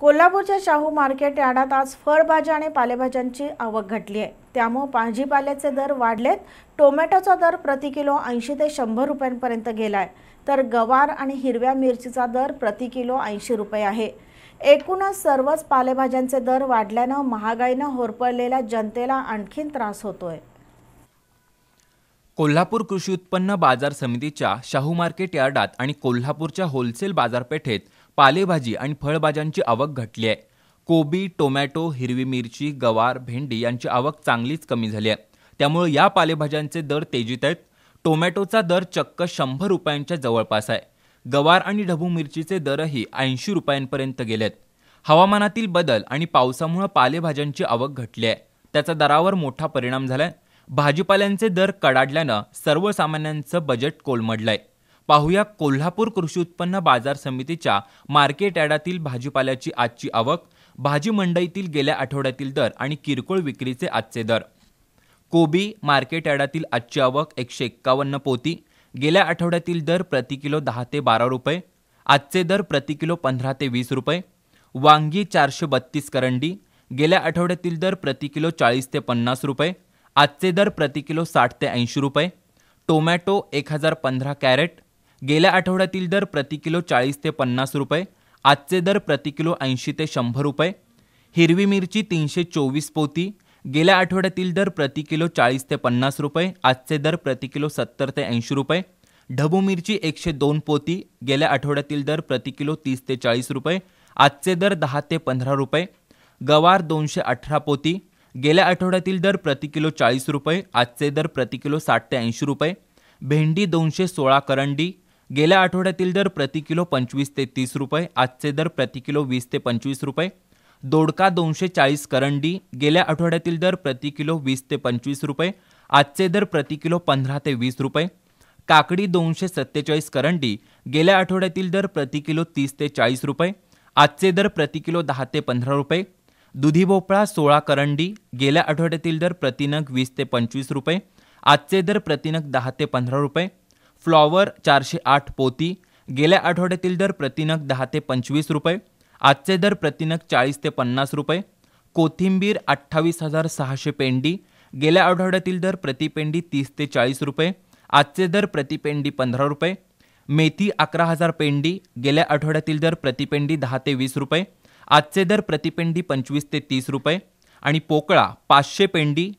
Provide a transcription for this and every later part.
कोल्हापूरच्या शाहू मार्केट यार्डात आज फळभाज्या आणि पालेभाज्यांची आवक घटली आहे त्यामुळे भाजीपाल्याचे दर वाढलेत टोमॅटोचा दर प्रति किलो ऐंशी ते शंभर रुपयांपर्यंत गेला आहे तर गवार आणि हिरव्या मिरचीचा दर प्रति किलो ऐंशी रुपये आहे एकूणच सर्वच पालेभाज्यांचे दर वाढल्यानं महागाईनं होरपळलेल्या जनतेला आणखीन त्रास होतोय कोल्हापूर कृषी उत्पन्न बाजार समितीच्या शाहू मार्केट यार्डात आणि कोल्हापूरच्या होलसेल बाजारपेठेत पालेभाजी आणि फळभाज्यांची आवक घटली आहे कोबी टोमॅटो हिरवी मिरची गवार भेंडी यांची आवक चांगलीच कमी झाली आहे त्यामुळे या पालेभाज्यांचे दर तेजीत आहेत टोमॅटोचा दर चक्क शंभर रुपयांच्या जवळपास आहे गवार आणि ढबू मिरचीचे दरही ऐंशी रुपयांपर्यंत गेलेत हवामानातील बदल आणि पावसामुळे पालेभाज्यांची आवक घटली आहे त्याचा दरावर मोठा परिणाम झालाय भाजीपाल्यांचे दर कडाडल्यानं सर्वसामान्यांचं बजेट कोलमडलंय पाहूया कोल्हापूर कृषी उत्पन्न बाजार समितीच्या मार्केट यार्डातील भाजीपाल्याची आजची आवक भाजी मंडईतील गेल्या आठवड्यातील दर आणि किरकोळ विक्रीचे आजचे दर कोबी मार्केट यार्डातील आजची आवक एकशे एक्कावन्न पोती गेल्या आठवड्यातील दर प्रति किलो दहा ते बारा रुपये आजचे दर प्रति किलो पंधरा ते वीस रुपये वांगी चारशे बत्तीस करंडी गेल्या आठवड्यातील दर प्रति किलो चाळीस ते पन्नास रुपये आजचे दर प्रति किलो साठ ते ऐंशी रुपये टोमॅटो एक हजार पंधरा कॅरेट गेल्या आठवड्यातील दर प्रति किलो चाळीस ते पन्नास रुपये आजचे दर प्रति किलो ऐंशी ते शंभर रुपये हिरवी मिरची तीनशे चोवीस पोती गेल्या आठवड्यातील दर प्रति किलो चाळीस ते पन्नास रुपये आजचे दर प्रति किलो सत्तर ते ऐंशी रुपये ढबू मिरची एकशे दोन पोती गेल्या आठवड्यातील दर प्रति किलो तीस ते चाळीस रुपये आजचे दर दहा ते पंधरा रुपये गवार दोनशे अठरा पोती गेल्या आठवड्यातील दर प्रति किलो चाळीस रुपये आजचे दर प्रति किलो साठ ते ऐंशी रुपये भेंडी दोनशे सोळा करंडी गेल्या आठवड्यातील दर प्रति किलो पंचवीस ते तीस रुपये आजचे दर प्रति किलो वीस ते पंचवीस रुपये दोडका दोनशे चाळीस करंडी गेल्या आठवड्यातील दर प्रति किलो वीस ते पंचवीस रुपये आजचे दर प्रति किलो पंधरा ते वीस रुपये काकडी दोनशे सत्तेचाळीस करंडी गेल्या आठवड्यातील दर प्रति किलो तीस ते चाळीस रुपये आजचे दर प्रति किलो दहा ते पंधरा रुपये दुधी भोपळा सोळा करंडी गेल्या आठवड्यातील दर प्रतिनग वीस ते पंचवीस रुपये आजचे दर प्रतिनग दहा ते पंधरा रुपये फ्लॉवर चारशे आठ पोती गेल्या आठवड्यातील दर प्रतिनग दहा ते पंचवीस रुपये आजचे दर प्रतिनग चाळीस ते पन्नास रुपये कोथिंबीर अठ्ठावीस हजार सहाशे पेंडी गेल्या आठवड्यातील दर प्रतिपेंडी तीस ते चाळीस रुपये आजचे दर प्रतिपेंडी पंधरा रुपये मेथी अकरा हजार पेंडी गेल्या आठवड्यातील दर प्रतिपेंडी दहा ते वीस रुपये आजचे दर प्रतिपेंडी पंचवीस ते तीस रुपये आणि पोकळा पाचशे पेंडी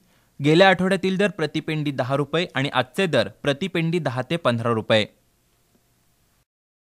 गेल्या आठवड्यातील दर प्रतिपेंडी दहा रुपये आणि आजचे दर प्रतिपेंडी दहा ते पंधरा रुपये